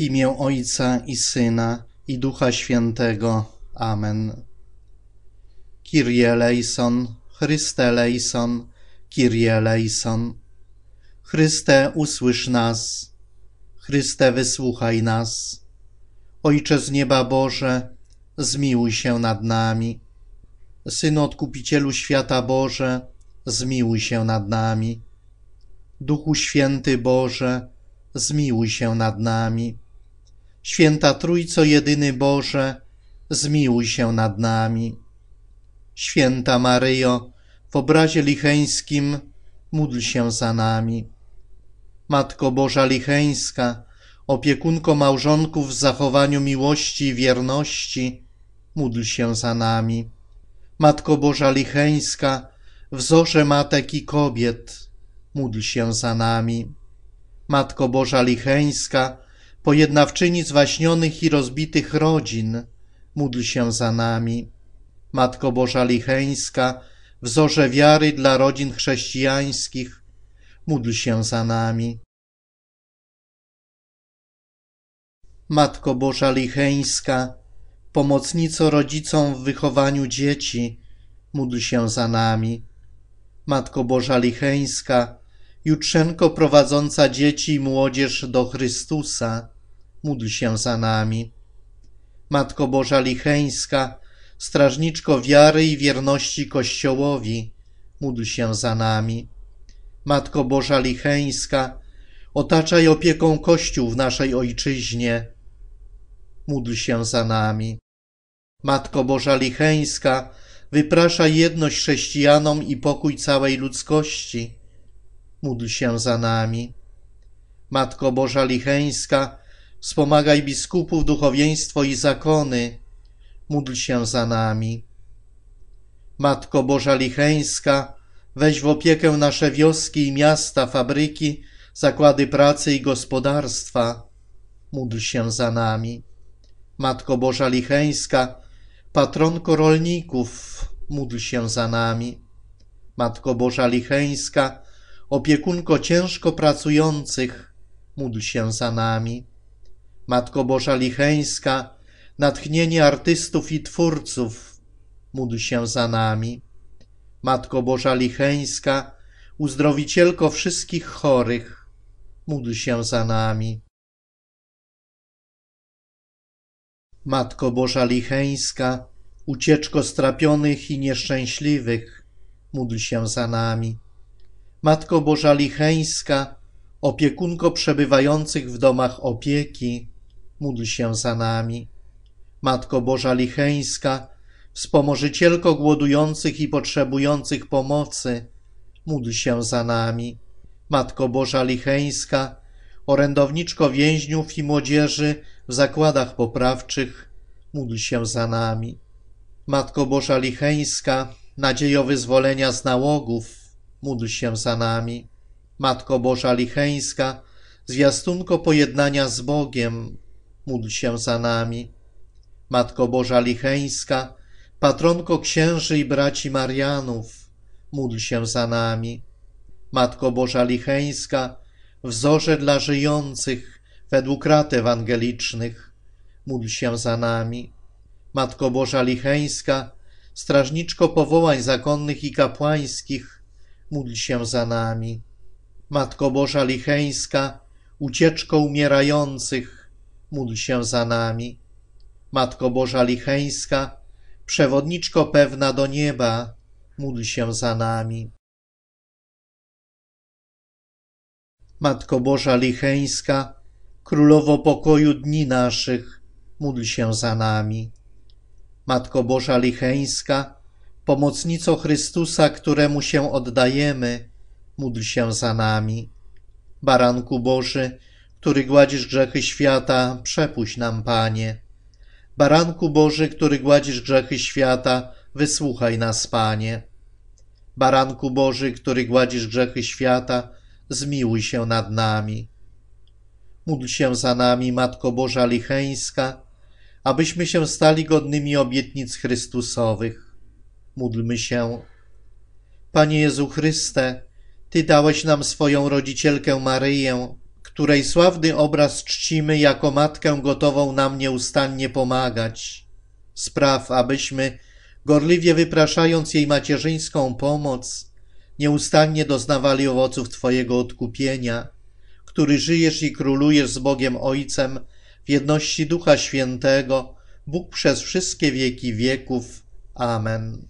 W imię Ojca i Syna i Ducha Świętego. Amen. Kyrie eleison, Chryste eleison, Kyrie eleison. Chryste, usłysz nas. Chryste, wysłuchaj nas. Ojcze z nieba Boże, zmiłuj się nad nami. Synu Odkupicielu Świata Boże, zmiłuj się nad nami. Duchu Święty Boże, zmiłuj się nad nami. Święta Trójco jedyny Boże, zmiłuj się nad nami. Święta Maryjo, w obrazie licheńskim módl się za nami. Matko Boża Licheńska, opiekunko małżonków w zachowaniu miłości i wierności, módl się za nami. Matko Boża Licheńska, wzorze matek i kobiet, módl się za nami. Matko Boża Licheńska, pojednawczyni zwaśnionych i rozbitych rodzin, módl się za nami. Matko Boża Licheńska, wzorze wiary dla rodzin chrześcijańskich, módl się za nami. Matko Boża Licheńska, pomocnico rodzicom w wychowaniu dzieci, módl się za nami. Matko Boża Licheńska, Jutrzenko prowadząca dzieci i młodzież do Chrystusa, módl się za nami. Matko Boża Licheńska, strażniczko wiary i wierności Kościołowi, módl się za nami. Matko Boża Licheńska, otaczaj opieką Kościół w naszej Ojczyźnie, módl się za nami. Matko Boża Licheńska, wypraszaj jedność chrześcijanom i pokój całej ludzkości, módl się za nami. Matko Boża Licheńska, wspomagaj biskupów, duchowieństwo i zakony, módl się za nami. Matko Boża Licheńska, weź w opiekę nasze wioski i miasta, fabryki, zakłady pracy i gospodarstwa, módl się za nami. Matko Boża Licheńska, patronko rolników, módl się za nami. Matko Boża Licheńska, opiekunko ciężko pracujących, módl się za nami. Matko Boża Licheńska, natchnienie artystów i twórców, módl się za nami. Matko Boża Licheńska, uzdrowicielko wszystkich chorych, módl się za nami. Matko Boża Licheńska, ucieczko strapionych i nieszczęśliwych, módl się za nami. Matko Boża Licheńska, opiekunko przebywających w domach opieki, módl się za nami. Matko Boża Licheńska, wspomożycielko głodujących i potrzebujących pomocy, módl się za nami. Matko Boża Licheńska, orędowniczko więźniów i młodzieży w zakładach poprawczych, módl się za nami. Matko Boża Licheńska, nadziejo wyzwolenia z nałogów, módl się za nami. Matko Boża Licheńska, zwiastunko pojednania z Bogiem, módl się za nami. Matko Boża Licheńska, patronko księży i braci Marianów, módl się za nami. Matko Boża Licheńska, wzorze dla żyjących według rat ewangelicznych, módl się za nami. Matko Boża Licheńska, strażniczko powołań zakonnych i kapłańskich, módl się za nami. Matko Boża Licheńska, ucieczko umierających, módl się za nami. Matko Boża Licheńska, przewodniczko pewna do nieba, módl się za nami. Matko Boża Licheńska, Królowo pokoju dni naszych, módl się za nami. Matko Boża Licheńska, Pomocnico Chrystusa, któremu się oddajemy, módl się za nami. Baranku Boży, który gładzisz grzechy świata, przepuść nam, Panie. Baranku Boży, który gładzisz grzechy świata, wysłuchaj nas, Panie. Baranku Boży, który gładzisz grzechy świata, zmiłuj się nad nami. Módl się za nami, Matko Boża Licheńska, abyśmy się stali godnymi obietnic Chrystusowych módlmy się. Panie Jezu Chryste, Ty dałeś nam swoją rodzicielkę Maryję, której sławny obraz czcimy jako matkę gotową nam nieustannie pomagać. Spraw, abyśmy, gorliwie wypraszając jej macierzyńską pomoc, nieustannie doznawali owoców Twojego odkupienia, który żyjesz i królujesz z Bogiem Ojcem w jedności Ducha Świętego, Bóg przez wszystkie wieki wieków. Amen.